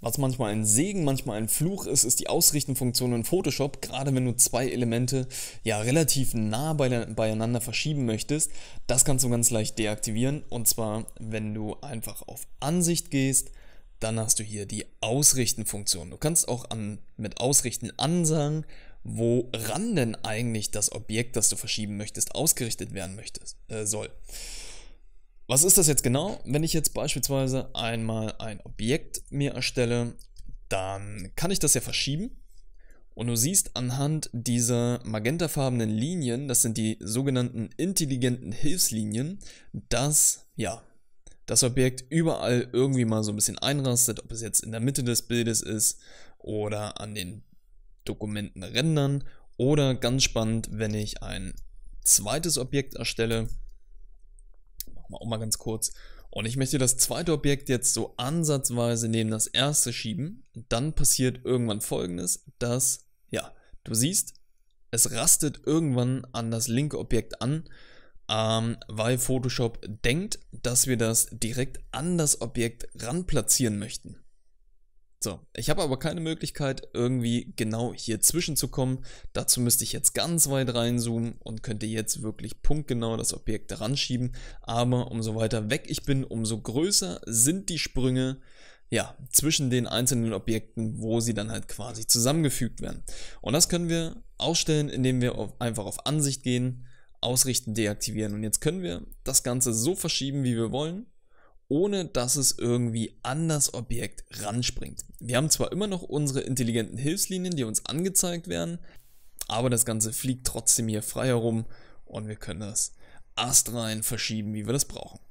Was manchmal ein Segen, manchmal ein Fluch ist, ist die Ausrichtenfunktion in Photoshop. Gerade wenn du zwei Elemente ja relativ nah beieinander verschieben möchtest, das kannst du ganz leicht deaktivieren. Und zwar, wenn du einfach auf Ansicht gehst, dann hast du hier die Ausrichtenfunktion. Du kannst auch an, mit Ausrichten ansagen, woran denn eigentlich das Objekt, das du verschieben möchtest, ausgerichtet werden möchtest, äh, soll. Was ist das jetzt genau? Wenn ich jetzt beispielsweise einmal ein Objekt mir erstelle, dann kann ich das ja verschieben. Und du siehst anhand dieser magentafarbenen Linien, das sind die sogenannten intelligenten Hilfslinien, dass ja, das Objekt überall irgendwie mal so ein bisschen einrastet, ob es jetzt in der Mitte des Bildes ist oder an den Dokumenten Rändern oder ganz spannend, wenn ich ein zweites Objekt erstelle, auch mal ganz kurz. Und ich möchte das zweite Objekt jetzt so ansatzweise neben das erste schieben. Dann passiert irgendwann folgendes, dass, ja, du siehst, es rastet irgendwann an das linke Objekt an, ähm, weil Photoshop denkt, dass wir das direkt an das Objekt ran platzieren möchten. So, ich habe aber keine Möglichkeit, irgendwie genau hier zwischen zu kommen. Dazu müsste ich jetzt ganz weit reinzoomen und könnte jetzt wirklich punktgenau das Objekt daran Aber umso weiter weg ich bin, umso größer sind die Sprünge ja, zwischen den einzelnen Objekten, wo sie dann halt quasi zusammengefügt werden. Und das können wir ausstellen, indem wir auf, einfach auf Ansicht gehen, Ausrichten deaktivieren. Und jetzt können wir das Ganze so verschieben, wie wir wollen ohne dass es irgendwie an das Objekt ranspringt. Wir haben zwar immer noch unsere intelligenten Hilfslinien, die uns angezeigt werden, aber das Ganze fliegt trotzdem hier frei herum und wir können das astrein verschieben, wie wir das brauchen.